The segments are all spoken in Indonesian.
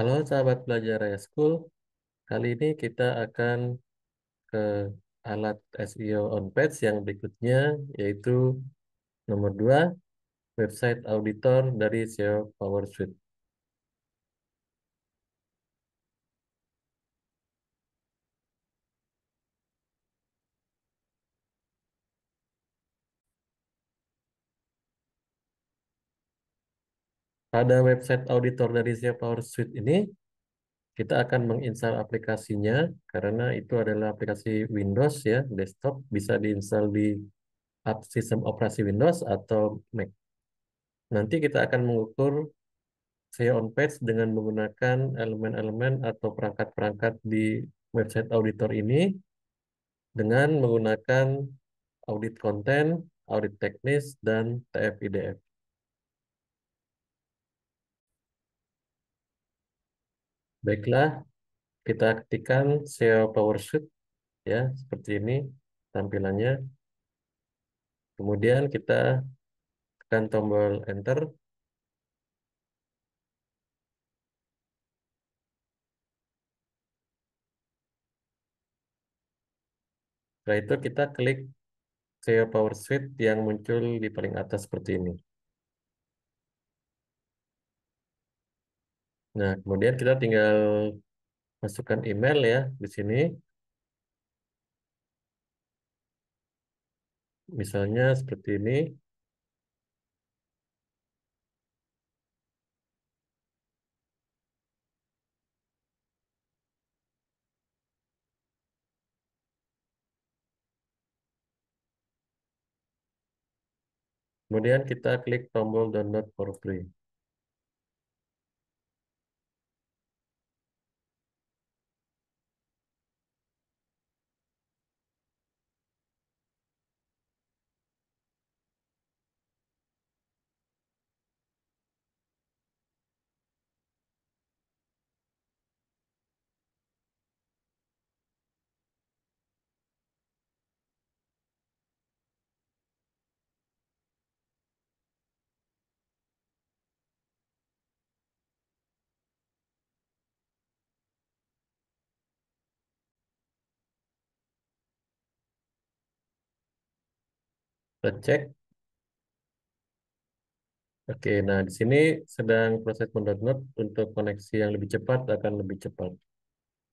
Halo sahabat belajar School, kali ini kita akan ke alat SEO on page yang berikutnya yaitu nomor 2 website auditor dari SEO Power Suite. Pada website auditor dari Zia Power Suite ini, kita akan menginstal aplikasinya karena itu adalah aplikasi Windows ya, desktop bisa diinstal di sistem operasi Windows atau Mac. Nanti kita akan mengukur SEO on page dengan menggunakan elemen-elemen atau perangkat-perangkat di website auditor ini dengan menggunakan audit konten, audit teknis, dan TF-IDF. Baiklah, kita aktifkan SEO Powersuite ya, seperti ini tampilannya. Kemudian kita tekan tombol enter. Setelah itu kita klik SEO Powersuite yang muncul di paling atas seperti ini. Nah, kemudian kita tinggal masukkan email ya di sini. Misalnya seperti ini. Kemudian kita klik tombol download for free. cek. Oke, nah di sini sedang proses mendownload untuk koneksi yang lebih cepat akan lebih cepat.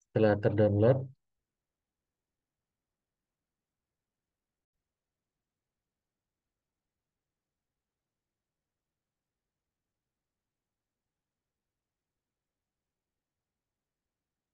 Setelah terdownload,